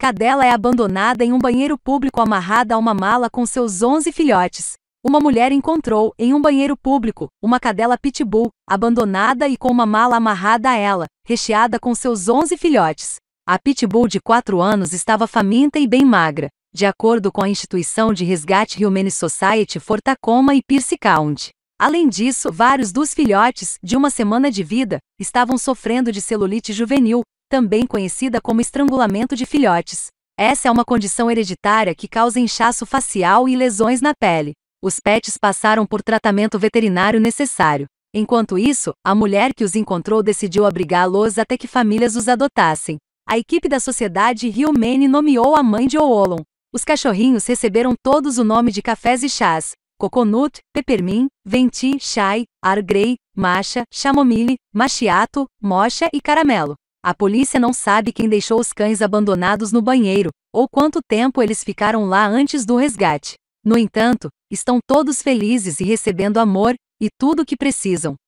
Cadela é abandonada em um banheiro público amarrada a uma mala com seus 11 filhotes. Uma mulher encontrou, em um banheiro público, uma cadela pitbull, abandonada e com uma mala amarrada a ela, recheada com seus 11 filhotes. A pitbull de 4 anos estava faminta e bem magra, de acordo com a instituição de resgate Humane Society Fortacoma e Pierce County. Além disso, vários dos filhotes, de uma semana de vida, estavam sofrendo de celulite juvenil, também conhecida como estrangulamento de filhotes. Essa é uma condição hereditária que causa inchaço facial e lesões na pele. Os pets passaram por tratamento veterinário necessário. Enquanto isso, a mulher que os encontrou decidiu abrigá-los até que famílias os adotassem. A equipe da sociedade Rio Maine nomeou a mãe de Oolon. Os cachorrinhos receberam todos o nome de cafés e chás, Coconut, Peppermint, Venti, Chai, Ar Grey, Macha, Chamomile, Machiato, Mocha e Caramelo. A polícia não sabe quem deixou os cães abandonados no banheiro, ou quanto tempo eles ficaram lá antes do resgate. No entanto, estão todos felizes e recebendo amor, e tudo o que precisam.